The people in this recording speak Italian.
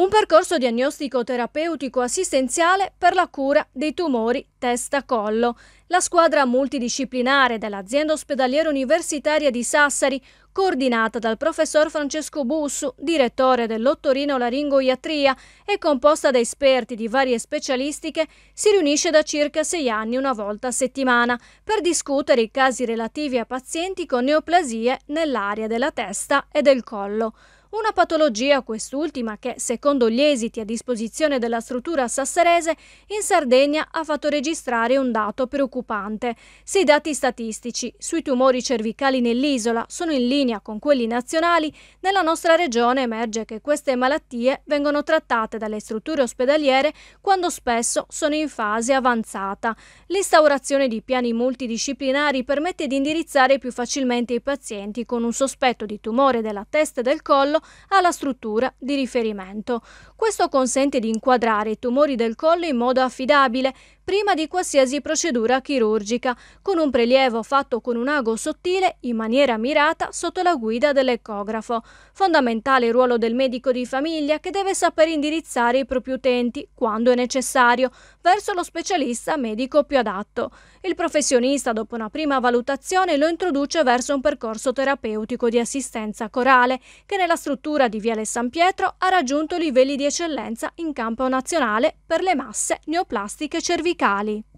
Un percorso diagnostico-terapeutico assistenziale per la cura dei tumori testa-collo. La squadra multidisciplinare dell'azienda ospedaliera universitaria di Sassari, coordinata dal professor Francesco Bussu, direttore dell'ottorino laringoiatria e composta da esperti di varie specialistiche, si riunisce da circa sei anni una volta a settimana per discutere i casi relativi a pazienti con neoplasie nell'area della testa e del collo. Una patologia quest'ultima che, secondo gli esiti a disposizione della struttura sassarese, in Sardegna ha fatto registrare un dato preoccupante. Se i dati statistici sui tumori cervicali nell'isola sono in linea con quelli nazionali, nella nostra regione emerge che queste malattie vengono trattate dalle strutture ospedaliere quando spesso sono in fase avanzata. L'instaurazione di piani multidisciplinari permette di indirizzare più facilmente i pazienti con un sospetto di tumore della testa e del collo alla struttura di riferimento. Questo consente di inquadrare i tumori del collo in modo affidabile, prima di qualsiasi procedura chirurgica, con un prelievo fatto con un ago sottile in maniera mirata sotto la guida dell'ecografo. Fondamentale il ruolo del medico di famiglia che deve saper indirizzare i propri utenti, quando è necessario, verso lo specialista medico più adatto. Il professionista, dopo una prima valutazione, lo introduce verso un percorso terapeutico di assistenza corale, che nella struttura di Viale San Pietro ha raggiunto livelli di eccellenza in campo nazionale per le masse neoplastiche cervicali musicali.